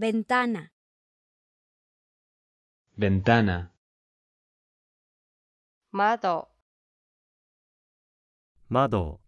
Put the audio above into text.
Ventana. Ventana. Mado. Mado.